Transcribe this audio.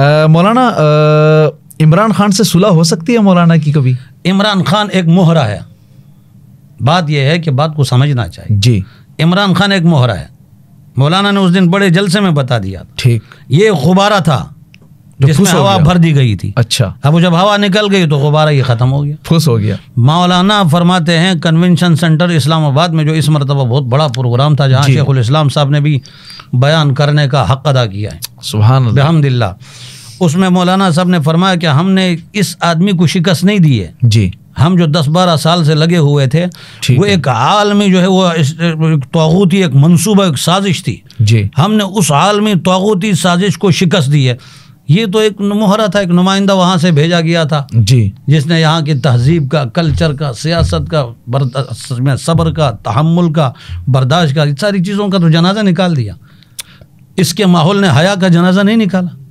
मौलाना इमरान खान से सुलह हो सकती है मौलाना की कभी इमरान खान एक मोहरा है बात यह है कि बात को समझना चाहिए जी इमरान खान एक मोहरा है मौलाना ने उस दिन बड़े जलसे में बता दिया ठीक ये गुब्बारा था तो जिसमें हवा भर दी गई थी अच्छा अब जब हवा निकल गई तो गुब्बारा ये खत्म हो गया फुस हो गया मौलाना फरमाते हैं कन्वेंशन सेंटर इस्लामाबाद में जो इस मरतबा बहुत बड़ा प्रोग्राम था जहाँ शेख इस्लाम साहब ने भी बयान करने का हक अदा किया है सुबह बहमदिल्ला उसमें मौलाना साहब ने फरमाया कि हमने इस आदमी को शिकस्त नहीं दी है जी हम जो दस बारह साल से लगे हुए थे वो एक आलमी जो है वो तोगूती एक मनसूबा एक साजिश थी जी हमने उस आलमी तोगूती साजिश को शिकस्त दी है ये तो एक मुहरा था एक नुमाइंदा वहाँ से भेजा गया था जी जिसने यहाँ की तहजीब का कल्चर का सियासत का में सब्र का तहमुल का बर्दाश्त का सारी चीज़ों का तो जनाजा निकाल दिया इसके माहौल ने हया का जनाजा नहीं निकाला